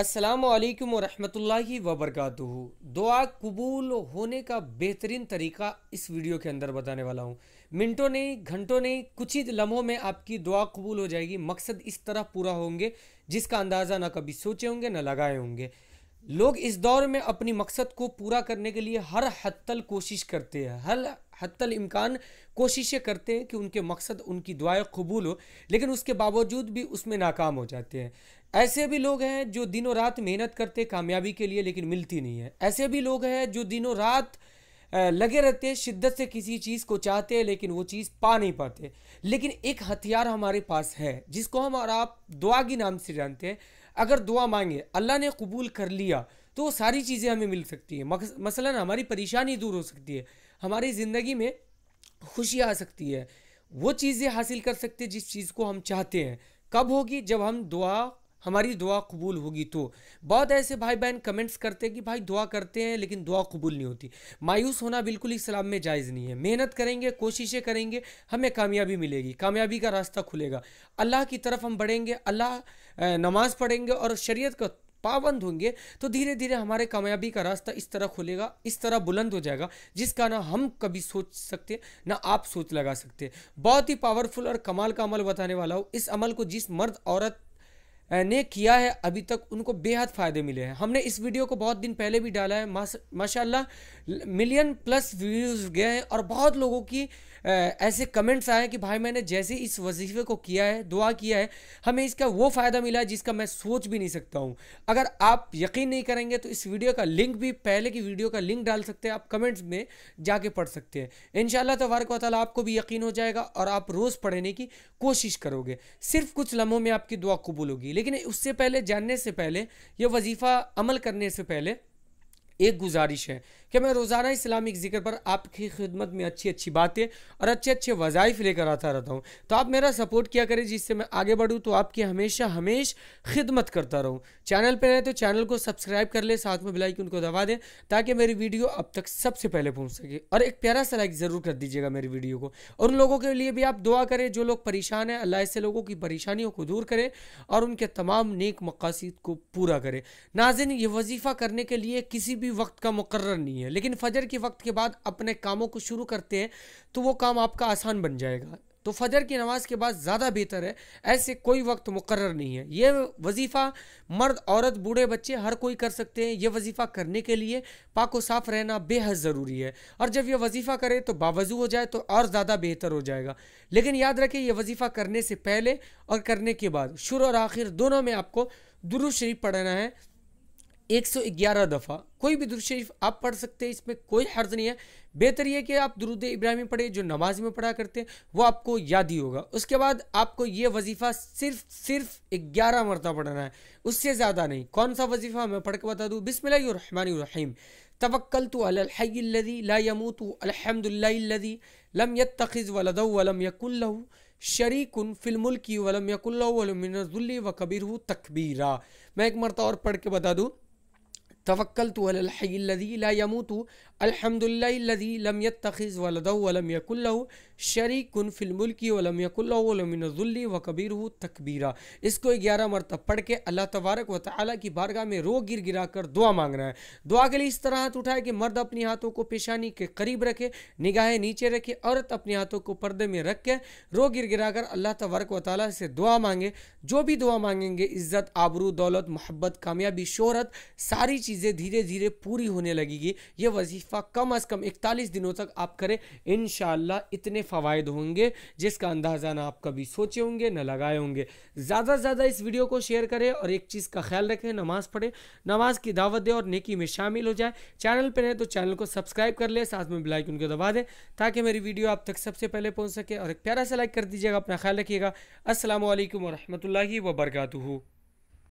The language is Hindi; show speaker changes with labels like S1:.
S1: असलकम वालेकुम रहमतुल्लाहि दुआ कबूल होने का बेहतरीन तरीका इस वीडियो के अंदर बताने वाला हूँ मिनटों नहीं घंटों नहीं कुछ ही लम्हों में आपकी दुआ कबूल हो जाएगी मकसद इस तरह पूरा होंगे जिसका अंदाज़ा ना कभी सोचे होंगे ना लगाए होंगे लोग इस दौर में अपनी मकसद को पूरा करने के लिए हर हद तल कोशिश करते हैं हर हद तल इम्कान कोशिशें करते हैं कि उनके मकसद उनकी दुआएं कबूल हो लेकिन उसके बावजूद भी उसमें नाकाम हो जाते हैं ऐसे भी लोग हैं जो दिनों रात मेहनत करते कामयाबी के लिए लेकिन मिलती नहीं है ऐसे भी लोग हैं जो दिनों रात लगे रहते हैं शिद्दत से किसी चीज़ को चाहते हैं लेकिन वो चीज़ पा नहीं पाते लेकिन एक हथियार हमारे पास है जिसको हम और आप दुआ के नाम से जानते हैं अगर दुआ मांगे अल्लाह ने कबूल कर लिया तो वो सारी चीज़ें हमें मिल सकती हैं मसला हमारी परेशानी दूर हो सकती है हमारी ज़िंदगी में खुशी आ सकती है वो चीज़ें हासिल कर सकते हैं जिस चीज़ को हम चाहते हैं कब होगी जब हम दुआ हमारी दुआ कबूल होगी तो बहुत ऐसे भाई बहन कमेंट्स करते हैं कि भाई दुआ करते हैं लेकिन दुआ कबूल नहीं होती मायूस होना बिल्कुल इस्लाम में जायज़ नहीं है मेहनत करेंगे कोशिशें करेंगे हमें कामयाबी मिलेगी कामयाबी का रास्ता खुलेगा अल्लाह की तरफ हम बढ़ेंगे अल्लाह नमाज़ पढ़ेंगे और शरीयत का पाबंद होंगे तो धीरे धीरे हमारे कामयाबी का रास्ता इस तरह खुलेगा इस तरह बुलंद हो जाएगा जिसका ना हम कभी सोच सकते ना आप सोच लगा सकते बहुत ही पावरफुल और कमाल का अमल बताने वाला हो इस अमल को जिस मर्द औरत ने किया है अभी तक उनको बेहद फ़ायदे मिले हैं हमने इस वीडियो को बहुत दिन पहले भी डाला है माशाल्लाह मिलियन प्लस व्यूज़ गए हैं और बहुत लोगों की ऐसे कमेंट्स आए कि भाई मैंने जैसे इस वजीफे को किया है दुआ किया है हमें इसका वो फ़ायदा मिला है जिसका मैं सोच भी नहीं सकता हूँ अगर आप यकीन नहीं करेंगे तो इस वीडियो का लिंक भी पहले की वीडियो का लिंक डाल सकते हैं आप कमेंट्स में जाके पढ़ सकते हैं इन शाला तबारक वाली आपको भी यकीन हो जाएगा और आप रोज़ पढ़ने की कोशिश करोगे सिर्फ कुछ लम्हों में आपकी दुआ कबूल होगी लेकिन उससे पहले जानने से पहले यह वजीफ़ा अमल करने से पहले एक गुजारिश है कि मैं रोज़ाना इस्लामिक ज़िक्र पर आपकी खिदमत में अच्छी अच्छी बातें और अच्छे अच्छे वज़ाइफ लेकर आता रहता हूँ तो आप मेरा सपोर्ट किया करें जिससे मैं आगे बढ़ूँ तो आपकी हमेशा हमेश खिदमत करता रहूँ चैनल पर रहें तो चैनल को सब्सक्राइब कर ले साथ में बेलाइकन उनको दबा दें ताकि मेरी वीडियो अब तक सबसे पहले पहुँच सके और एक प्यारा सा लाइक ज़रूर कर दीजिएगा मेरी वीडियो को और उन लोगों के लिए भी आप दुआ करें जो लोग परेशान हैं अल्लाह ऐसे लोगों की परेशानियों को दूर करें और उनके तमाम नेक मकासद को पूरा करें नाजिन ये वजीफ़ा करने के लिए किसी भी वक्त का मुकर नहीं है है लेकिन फजर के वक्त के बाद अपने कामों को शुरू करते हैं तो वो काम आपका आसान बन जाएगा तो फजर की नमाज़ के बाद ज़्यादा बेहतर है ऐसे कोई वक्त मुकर नहीं है ये वजीफ़ा मर्द औरत बूढ़े बच्चे हर कोई कर सकते हैं ये वजीफ़ा करने के लिए पाको साफ रहना बेहद ज़रूरी है और जब यह वजीफ़ा करे तो बावजू हो जाए तो और ज़्यादा बेहतर हो जाएगा लेकिन याद रखें यह वजीफ़ा करने से पहले और करने के बाद शुरू और आखिर दोनों में आपको दुरुशरीफ पढ़ना है 111 दफ़ा कोई भी दुरुद शरीफ आप पढ़ सकते हैं इसमें कोई हर्ज नहीं है बेहतर यह कि आप दुरुद इब्राहिमी पढ़े जो नमाज में पढ़ा करते हैं वो आपको याद ही होगा उसके बाद आपको ये वजीफ़ा सिर्फ सिर्फ ग्यारह मरतबा पढ़ना है उससे ज़्यादा नहीं कौन सा वजीफ़ा मैं पढ़ के बता दूँ बिसमीम तवक्ल तो अलहदी तो अलहमदिल्लादी लम यखज़ वलद वलम यकुल्ल शरीकुन फिल्मुल की वलम यकुल्ल वलमिनजुल्ली व कबीर तकबीरा मैं एक मरतबा और पढ़ के बता दूँ توكلت على الحي الذي لا يموت अलहमदिल्लाजी लम यतखज़ वलदम शरी कन फ़िलमुल्की वलम यकुल्ल व कबीर तकबीरा इसको ग्यारह मरतब पढ़ के अल्लाह तबारक व ताली की बारगाह में रो गिर गिरा कर दुआ मांगना है दुआ के लिए इस तरह हाथ उठाए कि मर्द अपने हाथों को पेशानी के करीब रखे निगाहें नीचे रखे औरत अपने हाथों को पर्दे में रख के रो गिर गिरा कर अल्लाह तबारक व ताली से दुआ मांगे जो भी दुआ मांगेंगे इज़्ज़त आबरू दौलत मोहब्बत कामयाबी शहरत सारी चीज़ें धीरे धीरे पूरी होने लगेगी ये वजीफ़ वक्फा कम अज़ कम इकतालीस दिनों तक आप करें इन इतने फ़वाद होंगे जिसका अंदाज़ा ना आप कभी सोचे होंगे ना लगाए होंगे ज़्यादा से ज़्यादा इस वीडियो को शेयर करें और एक चीज़ का ख्याल रखें नमाज़ पढ़े नमाज की दावत दें और नेकी में शामिल हो जाए चैनल पर रहें तो चैनल को सब्सक्राइब कर लें साथ में ब्लाइक उनको दबा दें ताकि मेरी वीडियो आप तक सबसे पहले पहुँच सके और एक प्यारा सा लाइक कर दीजिएगा अपना ख्याल रखिएगा असल वरहमल वर्का